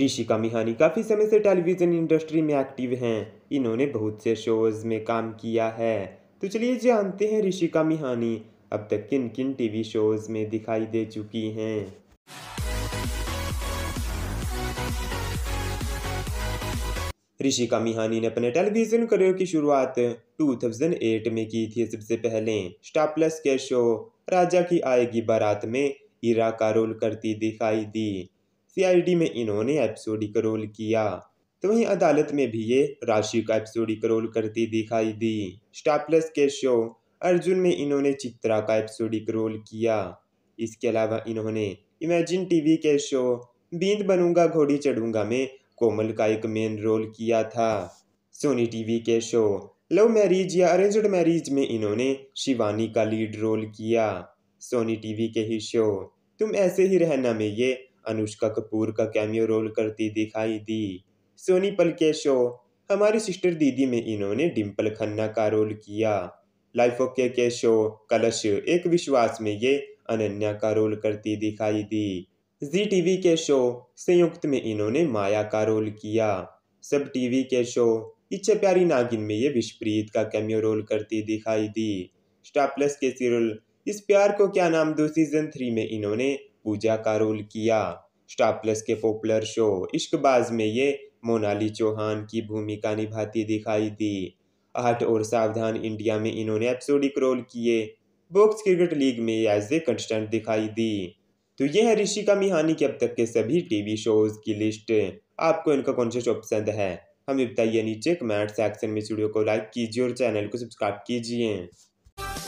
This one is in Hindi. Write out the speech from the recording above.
ऋषिका मिहानी काफ़ी समय से टेलीविज़न इंडस्ट्री में एक्टिव हैं इन्होंने बहुत से शोज़ में काम किया है तो चलिए जानते हैं ऋषिका मिहानी अब तक किन किन टीवी शोज़ में दिखाई दे चुकी हैं ऋषिका मिहानी ने अपने टेलीविजन करियर की शुरुआत 2008 में की थी सबसे पहले स्टार प्लस के शो राजा की आएगी बारात में ईरा का रोल करती दिखाई दी सीआईडी में इन्होंने एपिसोडिक रोल किया तो वहीं अदालत में भी ये राशि का एपिसोडिक रोल करती दिखाई दी स्टापलस के शो अर्जुन में इन्होंने चित्रा का एपिसोडिक रोल किया इसके अलावा इन्होंने इमेजिन टीवी के शो बींद बनूंगा घोड़ी चढ़ूंगा में कोमल का एक मेन रोल किया था सोनी टीवी के show Love Marriage Ya Arranged Marriage में इन्होंने शिवानी का लीड रोल किया सोनी टीवी के ही शो तुम ऐसे ही रहना में ये अनुष्का कपूर का कैमियो रोल करती दिखाई दी सोनी पल के शो हमारी सिस्टर दीदी में इन्होंने डिंपल खन्ना का रोल किया लाइफ ओके के शो कलश एक विश्वास में ये अनन्या का रोल करती दिखाई दी जी टीवी के शो संयुक्त में इन्होंने माया का रोल किया सब टीवी के शो इच्छा प्यारी नागिन में ये विश्वप्रीत का कैमियो रोल करती दिखाई दी स्टार प्लस के सीरियल इस प्यार को क्या नाम दो सीजन थ्री में इन्होंने पूजा का रोल किया स्टार प्लस के पॉपुलर शो इश्कबाज में ये मोनाली चौहान की भूमिका निभाती दिखाई दी आठ और सावधान इंडिया में इन्होंने एपिसोडिक रोल किए बॉक्स क्रिकेट लीग में एज ए कंस्टेंट दिखाई दी तो ये है ऋषिका मिहानी के अब तक के सभी टीवी शोज की लिस्ट आपको इनका कौन सा शो पसंद है हमें बताइए नीचे कमेंट सेक्शन में वीडियो को लाइक कीजिए और चैनल को सब्सक्राइब कीजिए